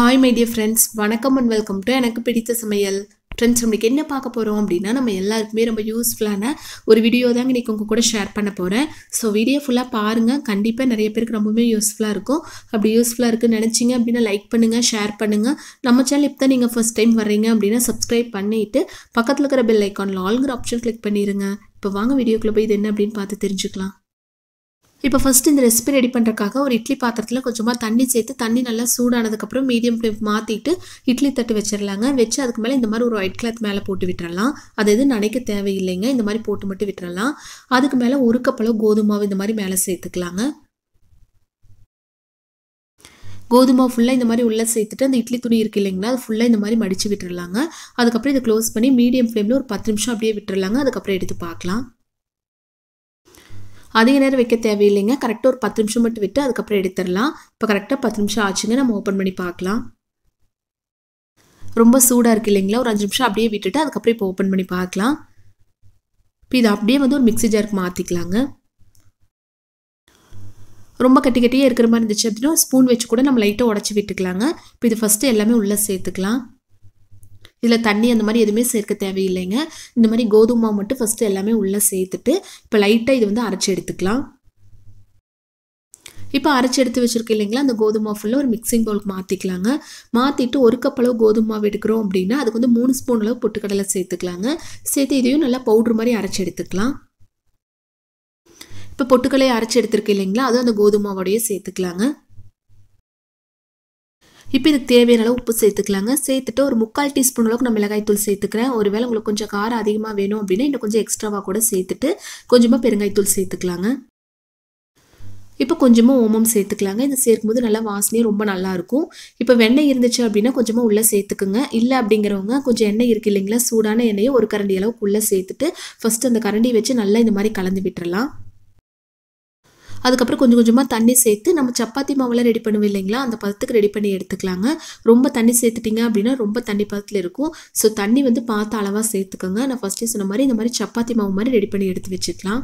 hi my dear friends வணக்கம் and welcome to எனக்கு பிடித்த சமையல் ஃப்ரெண்ட்ஸ் நம்மளுக்கு என்ன பார்க்க போகிறோம் அப்படின்னா நம்ம எல்லாருக்குமே ரொம்ப யூஸ்ஃபுல்லான ஒரு வீடியோ தாங்க இன்றைக்கி உங்கள் கூட ஷேர் பண்ண போகிறேன் ஸோ வீடியோ ஃபுல்லாக பாருங்கள் கண்டிப்பாக நிறைய பேருக்கு ரொம்பவே யூஸ்ஃபுல்லாக இருக்கும் அப்படி யூஸ்ஃபுல்லாக இருக்குன்னு நினச்சிங்க அப்படின்னா லைக் பண்ணுங்கள் ஷேர் பண்ணுங்கள் நம்ம சேனல் இப்போ தான் நீங்கள் ஃபஸ்ட் டைம் வர்றீங்க அப்படின்னா சப்ஸ்கிரைப் பண்ணிவிட்டு பக்கத்தில் இருக்கிற பெல் ஐக்கானில் ஆல்கிற ஆப்ஷன் கிளிக் பண்ணிடுங்க இப்போ வாங்க வீடியோக்குள்ளே போய் இது என்ன அப்படின்னு பார்த்து தெரிஞ்சுக்கலாம் இப்போ ஃபஸ்ட்டு இந்த ரெசிபி ரெடி பண்ணுறக்காக ஒரு இட்லி பாத்திரத்தில் கொஞ்சமாக தண்ணி சேர்த்து தண்ணி நல்லா சூடானதுக்கப்புறம் மீடியம் ஃப்ளேம் மாற்றிட்டு இட்லி தட்டு வச்சிடலாங்க வச்சு அதுக்கு மேலே இந்த மாதிரி ஒரு ஒயிட் கிளாத் மேலே போட்டு விட்டுறலாம் அது எதுவும் நினைக்க தேவையில்லைங்க இந்த மாதிரி போட்டு மட்டும் விட்டுறலாம் அதுக்கு மேலே ஒரு கப்பளவு கோதுமாவு இந்த மாதிரி மேலே சேர்த்துக்கலாங்க கோதுமை ஃபுல்லாக இந்த மாதிரி உள்ளே சேர்த்துட்டு அந்த இட்லி துணி இருக்கு இல்லைங்களா அது ஃபுல்லாக இந்த மாதிரி மடித்து விட்டுறலாங்க அதுக்கப்புறம் இதை க்ளோஸ் பண்ணி மீடியம் ஃப்ளேமில் ஒரு பத்து நிமிஷம் அப்படியே விட்டுறலாங்க அதுக்கப்புறம் எடுத்து பார்க்கலாம் அதிக நேரம் வைக்க தேவையில்லைங்க கரெக்டாக ஒரு பத்து நிமிஷம் மட்டும் விட்டு அதுக்கப்புறம் எடுத்துடலாம் இப்போ கரெக்டாக பத்து நிமிஷம் ஆச்சுங்க நம்ம ஓப்பன் பண்ணி பார்க்கலாம் ரொம்ப சூடாக இருக்குது இல்லைங்களா ஒரு அஞ்சு நிமிஷம் அப்படியே விட்டுட்டு அதுக்கப்புறம் இப்போ ஓப்பன் பண்ணி பார்க்கலாம் இப்போ இதை அப்படியே வந்து ஒரு மிக்சி ஜாருக்கு மாற்றிக்கலாங்க ரொம்ப கட்டி கட்டியே இருக்கிற மாதிரி இருந்துச்சு அப்படின்னா ஸ்பூன் வச்சு கூட நம்ம லைட்டாக உடச்சி விட்டுக்கலாங்க இப்போ இது ஃபஸ்ட்டு எல்லாமே உள்ளே சேர்த்துக்கலாம் இதில் தண்ணி அந்த மாதிரி எதுவுமே சேர்க்க தேவையில்லைங்க இந்த மாதிரி கோதுமை மட்டும் ஃபஸ்ட்டு எல்லாமே உள்ளே சேர்த்துட்டு இப்போ லைட்டாக இது வந்து அரைச்சி எடுத்துக்கலாம் இப்போ அரைச்சி எடுத்து வச்சுருக்கு இல்லைங்களா அந்த கோதுமை ஃபுல்லாக ஒரு மிக்சிங் பவுலுக்கு மாற்றிக்கலாங்க மாற்றிட்டு ஒரு கப் அளவு கோதுமை எடுக்கிறோம் அப்படின்னா அதுக்கு வந்து மூணு ஸ்பூன் அளவு பொட்டுக்கடலை சேர்த்துக்கலாங்க சேர்த்து இதையும் நல்லா பவுட்ரு மாதிரி அரைச்சி எடுத்துக்கலாம் இப்போ பொட்டுக்கடலையை அரைச்சி எடுத்துருக்கு இல்லைங்களா அதுவும் அந்த கோதுமாவோடையே சேர்த்துக்கலாங்க இப்போ இதுக்கு தேவையான அளவு உப்பு சேர்த்துக்கலாங்க சேர்த்துட்டு ஒரு முக்கால் டீஸ்பூன் அளவுக்கு நான் மிளகாய் தூள் சேர்த்துக்கிறேன் ஒருவேளை உங்களுக்கு கொஞ்சம் காரம் அதிகமாக வேணும் அப்படின்னா இன்னும் கொஞ்சம் எக்ஸ்ட்ராவாக கூட சேர்த்துட்டு கொஞ்சமாக பெருங்காய் தூள் சேர்த்துக்கலாங்க இப்போ கொஞ்சமாக ஓமம் சேர்த்துக்கலாங்க இது சேர்க்கும் போது நல்லா வாசனையும் ரொம்ப நல்லாயிருக்கும் இப்போ வெண்ணெய் இருந்துச்சு அப்படின்னா கொஞ்சமாக உள்ளே சேர்த்துக்குங்க இல்லை அப்படிங்கிறவங்க கொஞ்சம் எண்ணெய் இருக்குது இல்லைங்களா சூடான எண்ணெயை ஒரு கரண்டி அளவுக்கு உள்ளே சேர்த்துட்டு ஃபஸ்ட்டு அந்த கரண்டி வச்சு நல்லா இந்த மாதிரி கலந்து விட்டுறலாம் அதுக்கப்புறம் கொஞ்சம் கொஞ்சமாக தண்ணி சேர்த்து நம்ம சப்பாத்தி மாவுலாம் ரெடி பண்ணுவோம் இல்லைங்களா அந்த பதத்துக்கு ரெடி பண்ணி எடுத்துக்கலாங்க ரொம்ப தண்ணி சேர்த்துட்டிங்க அப்படின்னா ரொம்ப தண்ணி பதத்தில் இருக்கும் ஸோ தண்ணி வந்து பார்த்து அளவாக சேர்த்துக்கோங்க நான் ஃபஸ்ட்டே சொன்ன மாதிரி இந்த மாதிரி சப்பாத்தி மாவு மாதிரி ரெடி பண்ணி எடுத்து வச்சுக்கலாம்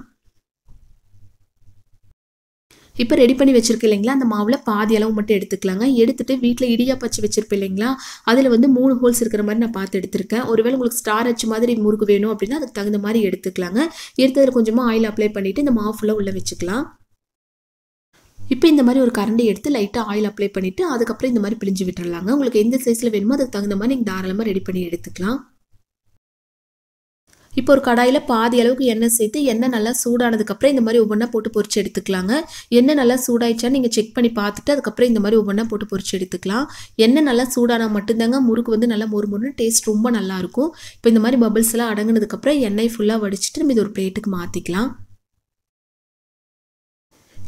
இப்போ ரெடி பண்ணி வச்சுருக்கு இல்லைங்களா அந்த மாவில் பாதி அளவு மட்டும் எடுத்துக்கலாங்க எடுத்துகிட்டு வீட்டில் இடியா பச்சு வச்சிருப்பேன் இல்லைங்களா அதில் வந்து மூணு ஹோல்ஸ் இருக்கிற மாதிரி நான் பார்த்து எடுத்திருக்கேன் ஒருவேளை உங்களுக்கு ஸ்டார் அச்சு மாதிரி முறுக்கு வேணும் அப்படின்னா அதுக்கு தகுந்த மாதிரி எடுத்துக்கலாங்க எடுத்ததில் கொஞ்சமாக ஆயில் அப்ளை பண்ணிவிட்டு இந்த மாவு ஃபுல்லாக உள்ளே வச்சுக்கலாம் இப்போ இந்த மாதிரி ஒரு கரண்டை எடுத்து லைட்டாக ஆயில் அப்ளை பண்ணிவிட்டு அதுக்கப்புறம் இந்த மாதிரி பிழிஞ்சு விட்டுறலாங்க உங்களுக்கு எந்த சைஸில் வேணுமோ அதுக்கு தகுந்த மாதிரி நீங்கள் தாராளமாக ரெடி பண்ணி எடுத்துக்கலாம் இப்போ ஒரு கடாயில் பாதி அளவுக்கு எண்ணெய் சேர்த்து எண்ணெய் நல்லா சூடானதுக்கப்புறம் இந்த மாதிரி ஒவ்வொன்றா போட்டு பொறிச்சு எடுத்துக்கலாங்க எண்ணெய் நல்லா சூடாயிடுச்சான்னு நீங்கள் செக் பண்ணி பார்த்துட்டு அதுக்கப்புறம் இந்த மாதிரி ஒவ்வொன்றா போட்டு பொறிச்சு எடுத்துக்கலாம் எண்ணெய் நல்லா சூடானால் மட்டும்தாங்க முறுக்கு வந்து நல்லா மொறு மொறு டேஸ்ட் ரொம்ப நல்லாயிருக்கும் இப்போ இந்த மாதிரி பபிள்ஸ் எல்லாம் அடங்கினதுக்கப்புறம் எண்ணெய் ஃபுல்லாக வடிச்சிட்டு நம்ம இது ஒரு பிளேட்டுக்கு மாற்றிக்கலாம்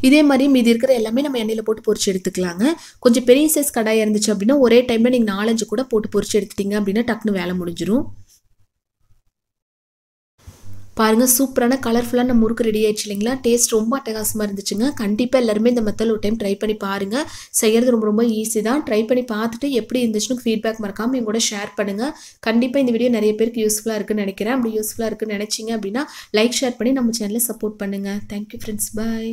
இதே மாதிரி மீதி இருக்கிற எல்லாமே நம்ம எண்ணெயில் போட்டு பொறிச்சு எடுத்துக்கலாங்க கொஞ்சம் பெரிய சைஸ் கடாயாக இருந்துச்சு அப்படின்னா ஒரே டைமில் நீங்கள் நாலஞ்சு கூட போட்டு பொறிச்சு எடுத்துட்டீங்க அப்படின்னா டக்குன்னு வேலை முடிஞ்சிடும் பாருங்கள் சூப்பரான கலர்ஃபுல்லான முறுக்கு ரெடி ஆயிடுச்சு இல்லைங்களா டேஸ்ட் ரொம்ப அட்டகாசமாக இருந்துச்சுங்க கண்டிப்பாக எல்லாருமே இந்த மெத்தல் ஒரு டைம் ட்ரை பண்ணி பாருங்கள் செய்கிறது ரொம்ப ரொம்ப ஈஸி தான் ட்ரை பண்ணி பார்த்துட்டு எப்படி இருந்துச்சுன்னு ஃபீட்பேக் மறக்காமல் கூட ஷேர் பண்ணுங்கள் கண்டிப்பாக இந்த வீடியோ நிறைய பேருக்கு யூஸ்ஃபுல்லாக இருக்குன்னு நினைக்கிறேன் அப்படி யூஸ்ஃபுல்லாக இருக்குன்னு நினச்சிங்க அப்படின்னா லைக் ஷேர் பண்ணி நம்ம சேனலை சப்போர்ட் பண்ணுங்கள் தேங்க்யூ ஃப்ரெண்ட்ஸ் பாய்